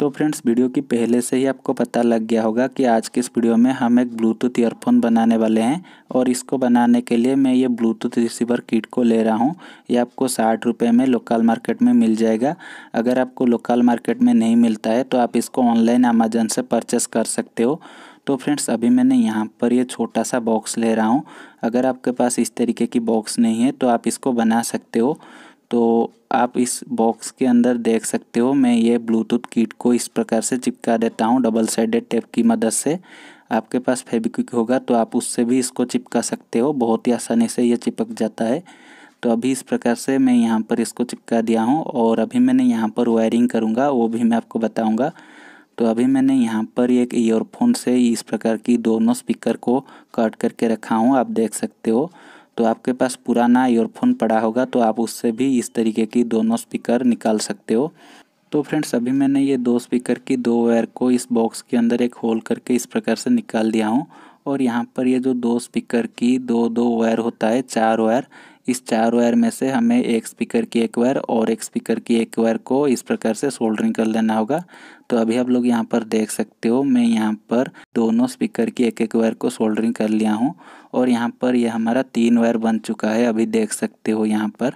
तो friends video की पहले से ही आपको पता लग गया होगा कि आज के इस वीडियो में हम एक ब्लूटूथ ईयरफोन बनाने वाले हैं और इसको बनाने के लिए मैं ये ब्लूटूथ रिसीवर किट को ले रहा हूँ ये आपको साठ रुपये में लोकल मार्केट में मिल जाएगा अगर आपको लोकल मार्केट में नहीं मिलता है तो आप इसको ऑनलाइन अमेजन से परचेस कर सकते हो तो फ्रेंड्स अभी मैंने यहाँ पर ये छोटा सा बॉक्स ले रहा हूँ अगर आपके पास इस तरीके की बॉक्स नहीं है तो आप इसको बना सकते हो तो आप इस बॉक्स के अंदर देख सकते हो मैं ये ब्लूटूथ किट को इस प्रकार से चिपका देता हूँ डबल साइडेड टेप की मदद से आपके पास फेबिक्विक होगा तो आप उससे भी इसको चिपका सकते हो बहुत ही आसानी से ये चिपक जाता है तो अभी इस प्रकार से मैं यहाँ पर इसको चिपका दिया हूँ और अभी मैंने यहाँ पर वायरिंग करूँगा वो भी मैं आपको बताऊँगा तो अभी मैंने यहाँ पर एक ईयरफोन से इस प्रकार की दोनों स्पीकर को कट करके रखा हूँ आप देख सकते हो तो आपके पास पुराना ईयरफोन पड़ा होगा तो आप उससे भी इस तरीके की दोनों स्पीकर निकाल सकते हो तो फ्रेंड्स अभी मैंने ये दो स्पीकर की दो वायर को इस बॉक्स के अंदर एक होल करके इस प्रकार से निकाल दिया हूँ और यहाँ पर ये जो दो स्पीकर की दो दो वायर होता है चार वायर इस चार वायर में से हमें एक स्पीकर की एक वायर और एक स्पीकर की एक वायर को इस प्रकार से सोल्डरिंग कर लेना होगा तो अभी आप लोग यहाँ पर देख सकते हो मैं यहाँ पर दोनों स्पीकर की एक एक वायर को सोल्डरिंग कर लिया हूँ और यहाँ पर यह हमारा तीन वायर बन चुका है अभी देख सकते हो यहाँ पर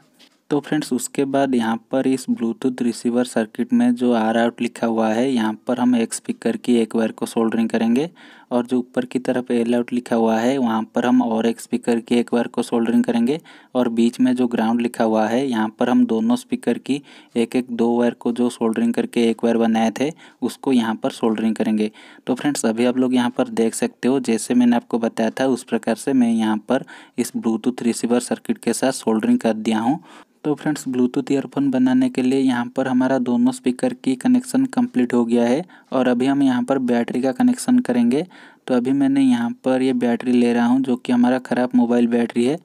तो फ्रेंड्स उसके बाद यहाँ पर इस ब्लूटूथ रिसीवर सर्किट में जो आर आउट लिखा हुआ है यहाँ पर हम एक स्पीकर की एक वायर को सोल्डरिंग करेंगे और जो ऊपर की तरफ एल आउट लिखा हुआ है वहाँ पर हम और एक स्पीकर की एक बार को सोल्डरिंग करेंगे और बीच में जो ग्राउंड लिखा हुआ है यहाँ पर हम दोनों स्पीकर की एक एक दो वायर को जो सोल्डरिंग करके एक वायर बनाए थे उसको यहाँ पर सोल्डरिंग करेंगे तो फ्रेंड्स अभी आप लोग यहाँ पर देख सकते हो जैसे मैंने आपको बताया था उस प्रकार से मैं यहाँ पर इस ब्लूटूथ रिसीवर सर्किट के साथ सोल्डरिंग कर दिया हूँ तो फ्रेंड्स ब्लूटूथ ईयरफोन बनाने के लिए यहाँ पर हमारा दोनों स्पीकर की कनेक्शन कंप्लीट हो गया है और अभी हम यहाँ पर बैटरी का कनेक्शन करेंगे तो अभी मैंने यहाँ पर ये बैटरी ले रहा हूँ जो कि हमारा ख़राब मोबाइल बैटरी है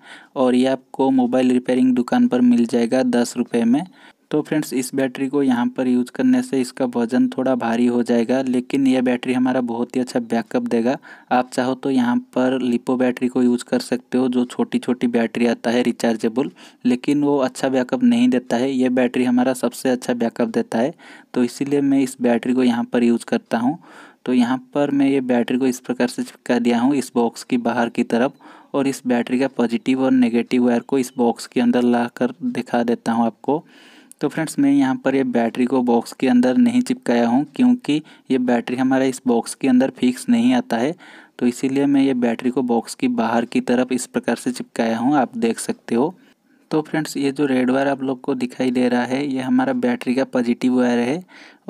और ये आपको मोबाइल रिपेयरिंग दुकान पर मिल जाएगा दस रुपये में तो फ्रेंड्स इस बैटरी को यहाँ पर यूज करने से इसका वज़न थोड़ा भारी हो जाएगा लेकिन यह बैटरी हमारा बहुत ही अच्छा बैकअप देगा आप चाहो तो यहाँ पर लिपो बैटरी को यूज कर सकते हो जो छोटी छोटी बैटरी आता है रिचार्जेबल लेकिन वो अच्छा बैकअप नहीं देता है यह बैटरी हमारा सबसे अच्छा बैकअप देता है तो इसीलिए मैं इस बैटरी को यहाँ पर यूज़ करता हूँ तो यहाँ पर मैं ये बैटरी को इस प्रकार से चिपका दिया हूँ इस बॉक्स की बाहर की तरफ और इस बैटरी का पॉजिटिव और नेगेटिव वायर को इस बॉक्स के अंदर ला कर दिखा देता हूँ आपको तो फ्रेंड्स मैं यहाँ पर ये बैटरी को बॉक्स के अंदर नहीं चिपकाया हूँ क्योंकि ये बैटरी हमारा इस बॉक्स के अंदर फिक्स नहीं आता है तो इसीलिए मैं ये बैटरी को बॉक्स की बाहर की तरफ इस प्रकार से चिपकाया हूँ आप देख सकते हो तो फ्रेंड्स ये जो रेड वायर आप लोग को दिखाई दे रहा है ये हमारा बैटरी का पॉजिटिव वायर है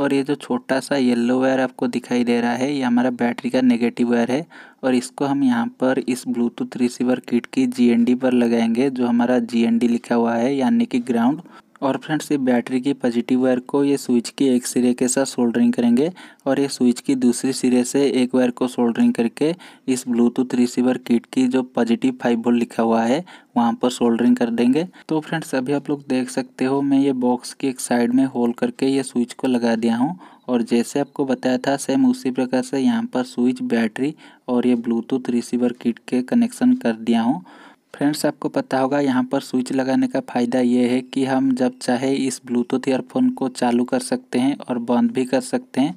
और ये जो छोटा सा येलो वायर आपको दिखाई दे रहा है ये हमारा बैटरी का नेगेटिव वायर है और इसको हम यहाँ पर इस ब्लूटूथ रिसीवर किट की जीएनडी पर लगाएंगे जो हमारा जीएनडी लिखा हुआ है यानी कि ग्राउंड और फ्रेंड्स ये बैटरी की पॉजिटिव वायर को ये स्विच की एक सिरे के साथ सोल्डरिंग करेंगे और ये स्विच की दूसरी सिरे से एक वायर को सोल्डरिंग करके इस ब्लूटूथ रिसीवर किट की जो पॉजिटिव फाइव वोल्ट लिखा हुआ है वहाँ पर सोल्डरिंग कर देंगे तो फ्रेंड्स अभी आप लोग देख सकते हो मैं ये बॉक्स की एक साइड में होल करके ये स्विच को लगा दिया हूँ और जैसे आपको बताया था सेम उसी प्रकार से यहाँ पर स्विच बैटरी और ये ब्लूटूथ रिसीवर किट के कनेक्शन कर दिया हूँ फ्रेंड्स आपको पता होगा यहाँ पर स्विच लगाने का फ़ायदा ये है कि हम जब चाहे इस ब्लूटूथ ईयरफोन को चालू कर सकते हैं और बंद भी कर सकते हैं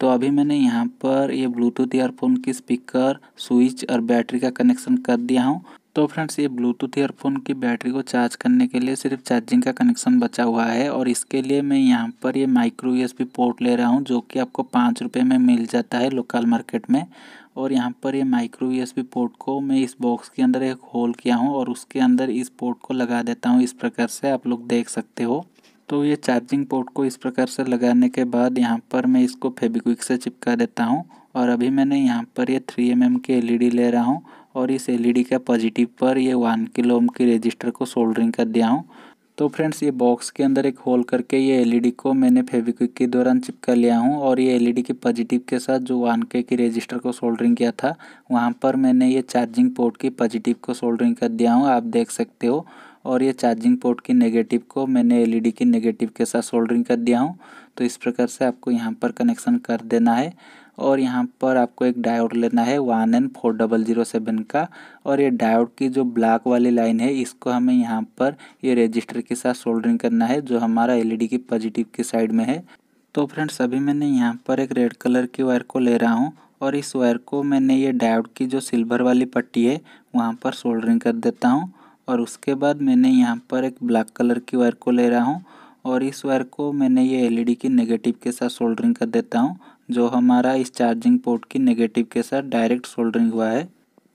तो अभी मैंने यहाँ पर ये ब्लूटूथ ईयरफोन की स्पीकर स्विच और बैटरी का कनेक्शन कर दिया हूँ तो फ्रेंड्स ये ब्लूटूथ ईयरफोन की बैटरी को चार्ज करने के लिए सिर्फ चार्जिंग का कनेक्शन बचा हुआ है और इसके लिए मैं यहाँ पर ये माइक्रो यूएसबी पोर्ट ले रहा हूँ जो कि आपको पाँच रुपये में मिल जाता है लोकल मार्केट में और यहाँ पर ये माइक्रो यूएसबी पोर्ट को मैं इस बॉक्स के अंदर एक होल किया हूँ और उसके अंदर इस पोर्ट को लगा देता हूँ इस प्रकार से आप लोग देख सकते हो तो ये चार्जिंग पोर्ट को इस प्रकार से लगाने के बाद यहाँ पर मैं इसको फेबिक्विक से चिपका देता हूँ और अभी मैंने यहाँ पर ये थ्री एम की एल ले रहा हूँ और इस एल का पॉजिटिव पर ये वन किलो ओम की रजिस्टर को सोल्डरिंग कर दिया हूँ तो फ्रेंड्स ये बॉक्स के अंदर एक होल करके ये एलईडी को मैंने फेविक्विक के दौरान चिपका लिया हूँ और ये एलईडी के पॉजिटिव के साथ जो वन के की रजिस्टर को सोल्डरिंग किया था वहाँ पर मैंने ये चार्जिंग पोर्ट की पॉजिटिव को सोल्डरिंग कर दिया हूँ आप देख सकते हो और ये चार्जिंग पोर्ट की नेगेटिव को मैंने एलईडी की नेगेटिव के साथ सोल्डरिंग कर दिया हूँ तो इस प्रकार से आपको यहाँ पर कनेक्शन कर देना है और यहाँ पर आपको एक डायोड लेना है one N four double zero seven का और ये डायोड की जो ब्लैक वाली लाइन है इसको हमें यहाँ पर ये रजिस्टर के साथ सोल्डरिंग करना है जो हमारा एलईडी e की पॉजिटिव की साइड में है तो फ्रेंड्स अभी मैंने यहाँ पर एक रेड कलर की वायर को ले रहा हूँ और इस वायर को मैंने ये डायोड की जो सिल्वर वाली पट्टी है वहाँ पर सोल्डरिंग कर देता हूँ और उसके बाद मैंने यहाँ पर एक ब्लैक कलर की वायर को ले रहा हूँ और इस वायर को मैंने ये एलईडी e की नेगेटिव के साथ सोल्डरिंग कर देता हूँ जो हमारा इस चार्जिंग पोर्ट की नेगेटिव के साथ डायरेक्ट सोल्डरिंग हुआ है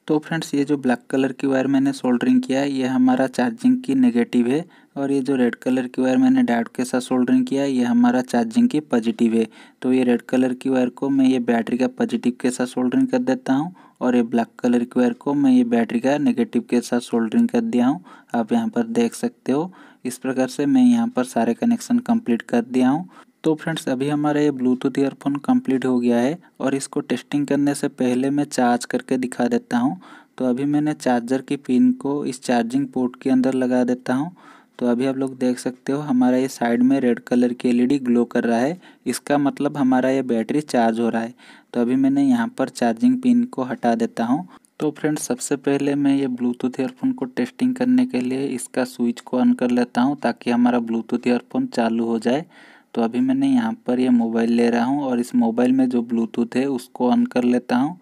तो फ्रेंड्स ये जो ब्लैक कलर की वायर मैंने सोल्डरिंग किया है ये हमारा चार्जिंग की नेगेटिव है और ये जो रेड कलर की वायर मैंने डायोड के साथ सोल्डरिंग किया है ये हमारा चार्जिंग की पॉजिटिव है तो ये रेड कलर की वायर को मैं ये बैटरी का पॉजिटिव के साथ सोल्डरिंग कर देता हूँ और ये ब्लैक कलर की वायर को मैं ये बैटरी का नेगेटिव के साथ सोल्डरिंग कर दिया हूँ आप यहाँ पर देख सकते हो इस प्रकार से मैं यहाँ पर सारे कनेक्शन कंप्लीट कर दिया हूँ तो फ्रेंड्स अभी हमारा ये ब्लूटूथ ईयरफोन कंप्लीट हो गया है और इसको टेस्टिंग करने से पहले मैं चार्ज करके दिखा देता हूँ तो अभी मैंने चार्जर की पिन को इस चार्जिंग पोर्ट के अंदर लगा देता हूँ तो अभी आप लोग देख सकते हो हमारा ये साइड में रेड कलर की एलईडी ग्लो कर रहा है इसका मतलब हमारा ये बैटरी चार्ज हो रहा है तो अभी मैंने यहाँ पर चार्जिंग पिन को हटा देता हूँ तो फ्रेंड्स सबसे पहले मैं ये ब्लूटूथ ईयरफोन को टेस्टिंग करने के लिए इसका स्विच को ऑन कर लेता हूँ ताकि हमारा ब्लूटूथ ईयरफोन चालू हो जाए तो अभी मैंने यहाँ पर ये मोबाइल ले रहा हूँ और इस मोबाइल में जो ब्लूटूथ है उसको ऑन कर लेता हूँ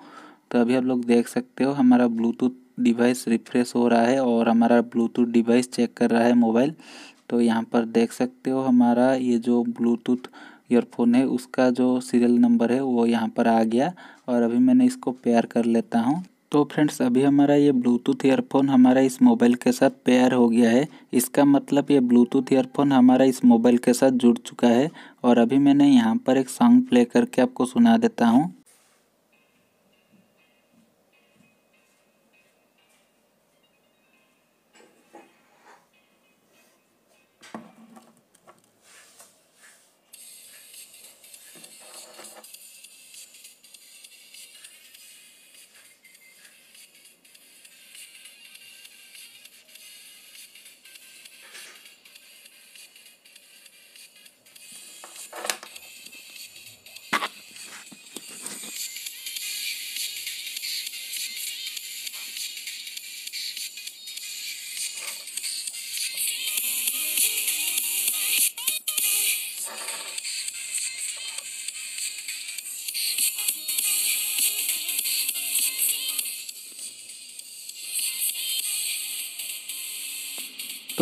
तो अभी आप लोग देख सकते हो हमारा ब्लूटूथ डिवाइस रिफ्रेश हो रहा है और हमारा ब्लूटूथ डिवाइस चेक कर रहा है मोबाइल तो यहाँ पर देख सकते हो हमारा ये जो ब्लूटूथ ईयरफोन है उसका जो सीरियल नंबर है वो यहाँ पर आ गया और अभी मैंने इसको पेयर कर लेता हूँ तो फ्रेंड्स अभी हमारा ये ब्लूटूथ ईयरफोन हमारा इस मोबाइल के साथ पेयर हो गया है इसका मतलब ये ब्लूटूथ ईयरफोन हमारा इस मोबाइल के साथ जुड़ चुका है और अभी मैंने यहाँ पर एक सॉन्ग प्ले करके आपको सुना देता हूँ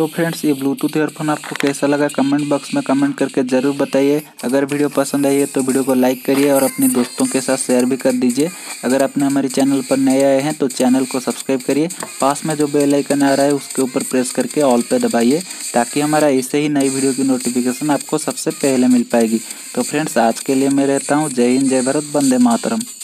तो फ्रेंड्स ये ब्लूटूथ ईयरफोन आपको कैसा लगा कमेंट बॉक्स में कमेंट करके ज़रूर बताइए अगर वीडियो पसंद आई है तो वीडियो को लाइक करिए और अपने दोस्तों के साथ शेयर भी कर दीजिए अगर आपने हमारे चैनल पर नए आए हैं तो चैनल को सब्सक्राइब करिए पास में जो बेल आइकन आ रहा है उसके ऊपर प्रेस करके ऑल पे दबाइए ताकि हमारा ऐसे ही नई वीडियो की नोटिफिकेशन आपको सबसे पहले मिल पाएगी तो फ्रेंड्स आज के लिए मैं रहता हूँ जय हिंद जय भारत वंदे मातरम